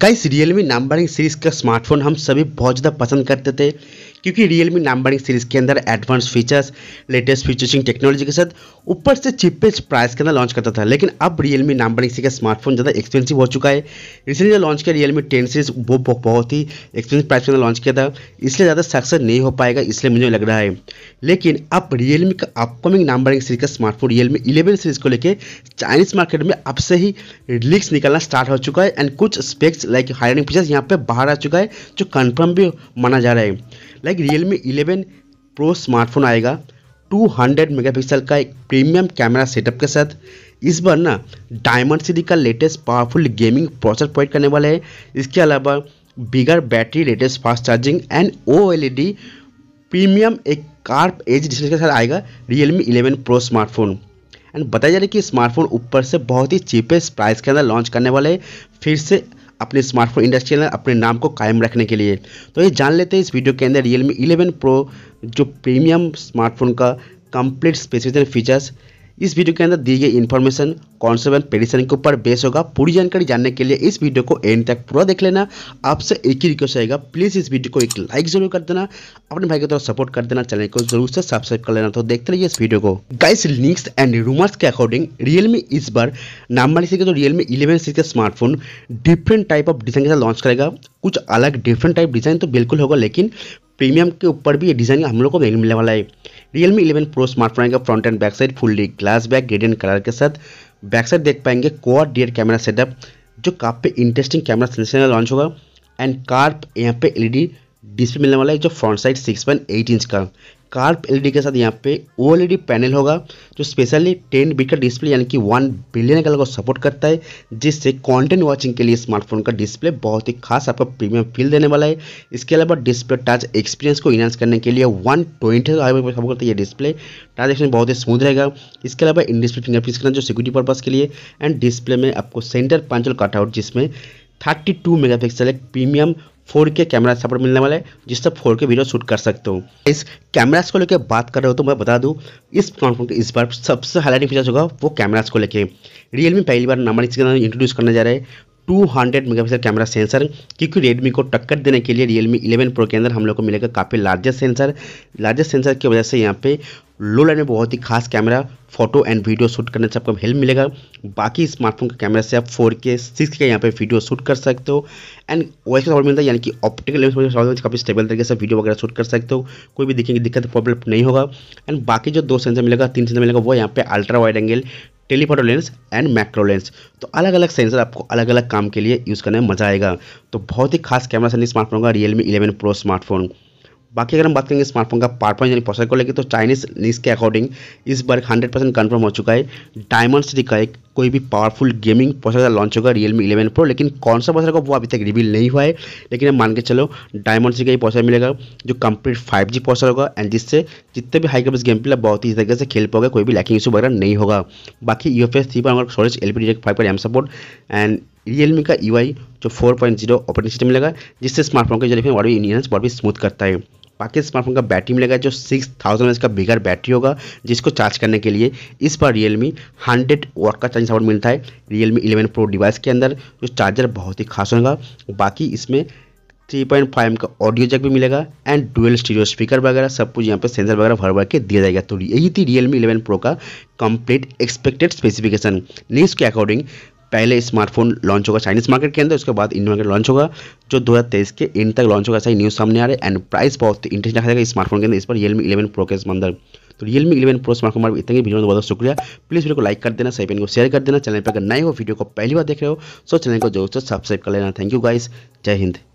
कई सीरियल में numbering series का स्मार्टफोन हम सभी बहुत ज़्यादा पसंद करते थे क्योंकि रियलमी मी बड़ी सीरीज के अंदर advance features latest featuring technology के साथ ऊपर से चिपेस्ट प्राइस के अंदर लॉन्च करता था लेकिन अब रियलमी नंबरिंग सीरीज का स्मार्टफोन ज़्यादा एक्सपेंसिव हो चुका है रिसेंटली जो लॉन्च किया रियलमी टेन सीरीज वो बहुत ही एक्सपेंसिव प्राइस के अंदर लॉन्च किया था इसलिए ज़्यादा सक्सेस नहीं हो पाएगा इसलिए मुझे लग रहा है लेकिन अब रियलमी का अपकमिंग नंबरिंग सीरीज का स्मार्टफोन रियलमी इलेवन सीरीज को लेकर चाइनीज मार्केट में अब से ही लीक्स निकलना स्टार्ट हो चुका है एंड कुछ स्पेक्स लाइक हायरिंग फीचर्स यहाँ पर बाहर आ चुका है जो कन्फर्म भी माना जा रहा है लाइक एक Realme eleven pro smartphone आएगा 200 मेगापिक्सल का एक प्रीमियम कैमरा सेटअप के साथ इस बार ना डायमंड सिटी का latest powerful gaming processor provide करने वाला है इसके अलावा bigger battery latest fast charging and O L E D premium एक कार्प एज डिस्प्ले के साथ आएगा Realme eleven pro smartphone and बताया जा रहा है कि स्मार्टफोन ऊपर से बहुत ही चीपेस्ट प्राइस के अंदर लॉन्च करने वाले है फिर से अपने स्मार्टफोन में अपने नाम को कायम रखने के लिए तो ये जान लेते हैं इस वीडियो के अंदर रियल मी इलेवन प्रो जो प्रीमियम स्मार्टफोन का कंप्लीट स्पेसिफिकेशन फीचर्स इस वीडियो के अंदर दी गई इन्फॉर्मेशन कॉन्सेबल पेडिसन के ऊपर बेस होगा पूरी जानकारी जानने के लिए इस वीडियो को एंड तक पूरा देख लेना आपसे एक ही रिक्वेस्ट आएगा प्लीज़ इस वीडियो को एक लाइक जरूर कर देना अपने भाई के थोड़ा सपोर्ट कर देना चैनल को जरूर से सब्सक्राइब कर लेना तो देखते रहिए इस वीडियो को गाइस लिंक्स एंड रूमर्स के अकॉर्डिंग रियलमी इस बार मानी से तो रियलमी इलेवन सी का smartphone different type of design के साथ लॉन्च करेगा कुछ अलग डिफरेंट टाइप डिज़ाइन तो बिल्कुल होगा लेकिन प्रीमियम के ऊपर भी ये डिज़ाइन हम लोग को नहीं मिलने वाला है रियलमी इलेवन प्रो स्मार्टफोन आएगा front and back side fully glass back gradient colour के साथ बैक साइड देख पाएंगे क्वाड डियर कैमरा सेटअप जो काफ़ी इंटरेस्टिंग कैमरा सेंसर लॉन्च होगा एंड कार्प यहाँ पे एलईडी डिस्प्ले मिलने वाला है जो फ्रंट साइड 6.8 इंच का कार्प एलईडी के साथ यहाँ पे ओएलईडी पैनल e होगा जो स्पेशली 10 बिट का डिस्प्ले यानी कि 1 बिलियन कलर को सपोर्ट करता है जिससे कंटेंट वाचिंग के लिए स्मार्टफोन का डिस्प्ले बहुत ही खास आपको प्रीमियम फील देने वाला है इसके अलावा डिस्प्ले टच एक्सपीरियंस को इन्हांस करने के लिए वन ट्वेंटी सपोर्ट करता है ये डिस्प्ले टच एक्सपीरियंस बहुत ही स्मूथ रहेगा इसके अलावा इन डिस्प्ले फिंगरप्रिंट करना जो सिक्योरिटी पर्पज़ के लिए एंड डिस्प्ले में आपको सेंटर पंचल कटआउट जिसमें 32 मेगापिक्सल एक premium four K camera support मिलने वाला है जिससे फोर के वीडियो शूट कर सकते हो इस कैमराज को लेकर बात कर रहे हो तो मैं बता दूं इस स्मार्टफोन के इस बार सबसे हाईलाइट फीचर्स होगा वो कैमराज को लेकर रियलमी पहली बार नंबर इसके अंदर इंट्रोड्यूस करने जा रहे हैं 200 मेगापिक्सल कैमरा सेंसर क्योंकि रेडमी को टक्कर देने के लिए रियलमी 11 प्रो के अंदर हम लोग को मिलेगा काफ़ी लार्जेस्ट सेंसर लार्जेस्ट सेंसर की वजह से यहाँ पे लो लाइट में बहुत ही खास camera photo and video shoot करने से आपको हेल्प मिलेगा बाकी स्मार्टफोन के कैमरा से आप फोर के सिक्स के यहाँ पे वीडियो शूट कर सकते हो एंड वॉइस का मिलता है यानी कि ऑप्टिकल लेंस काफ़ी स्टेबल तरीके से वीडियो वगैरह शूट कर सकते हो कोई भी देखेंगे दिक्कत प्रॉब्लम नहीं होगा एंड बाकी जो दो सेंसर मिलेगा तीन सेंसर मिलेगा वो यहाँ पे ultra wide angle telephoto lens and macro lens तो अलग अलग सेंसर आपको अलग अलग काम के लिए यूज़ करने में मजा आएगा तो बहुत ही खास कैमरा सेंसर स्मार्टफोन का रियलमी इलेवन प्रो स्मार्टफोन बाकी अगर हम बात करेंगे स्मार्टफोन का परफॉर्मेंस यानी प्रोसेसर को लेकर तो चाइनीज लिस्ट के अकॉर्डिंग इस बार 100 परसेंट कन्फर्म हो चुका है डायमंड सिटी का एक कोई भी पावरफुल गेमिंग प्रोसेसर लॉन्च होगा रियलमी इलेवन प्रो लेकिन कौन सा प्रोसेसर का वो अभी तक रिवील नहीं हुआ है लेकिन हम मान के चलो डायमंड सिटी का ही प्रोसेसर मिलेगा जो कंप्लीट फाइव जी प्रोसेसर होगा एंड जिससे जितने भी हाई ग्रेफिक्स गेम प्ले बहुत ही तरीके से खेल पाओगे कोई भी लैकिंग इशू वगैरह नहीं होगा बाकी यू एफ एस थ्री पर storage L P D five पर एम सपोर्ट एंड रियलमी का यू आई e जो four point zero operating system मिलेगा जिससे स्मार्टफोन के जो है भी इंडियंस बहुत भी स्मूथ करता है बाकी स्मार्टफोन का बैटरी मिलेगा जो सिक्स थाउजेंड एच का बिगर बैटरी होगा जिसको चार्ज करने के लिए इस पर रियलमी हंड्रेड वॉट का चार्जिंग सपोर्ट मिलता है रियलमी इलेवन प्रो डिवाइस के अंदर जो चार्जर बहुत ही खास होगा बाकी इसमें थ्री पॉइंट फाइव का ऑडियो जैक भी मिलेगा एंड डुअल स्टीरियो स्पीकर वगैरह सब कुछ यहाँ पर सेंसर वगैरह भर भर के दिया जाएगा तो यही थी रियलमी इलेवन प्रो का कंप्लीट एक्सपेक्टेड स्पेसिफिकेशन नीज के अकॉर्डिंग पहले स्मार्टफोन लॉन्च होगा चाइनीज़ मार्केट के अंदर उसके बाद इंडियन मार्केट लॉन्च होगा जो 2023 के एंड तक लॉन्च होगा सही न्यूज़ सामने आ रहे हैं एंड प्राइस बहुत इंटरेस्टिंग रखा जाएगा स्मार्टफोन के अंदर इस पर रियलमी इलेवन प्रो के अंदर तो रियलमी इलेवन प्रो स्मार्टफोन मार्ग इतना वीडियो में बहुत शुक्रिया प्लीज़ वीडियो को लाइक कर देना सही पेन को शेयर कर देना चैनल पर अगर नए हो वीडियो को पहली बार देख रहे हो सो तो चैनल को जरूर से सब्सक्राइब कर लेना थैंक यू गाइस जय हिंद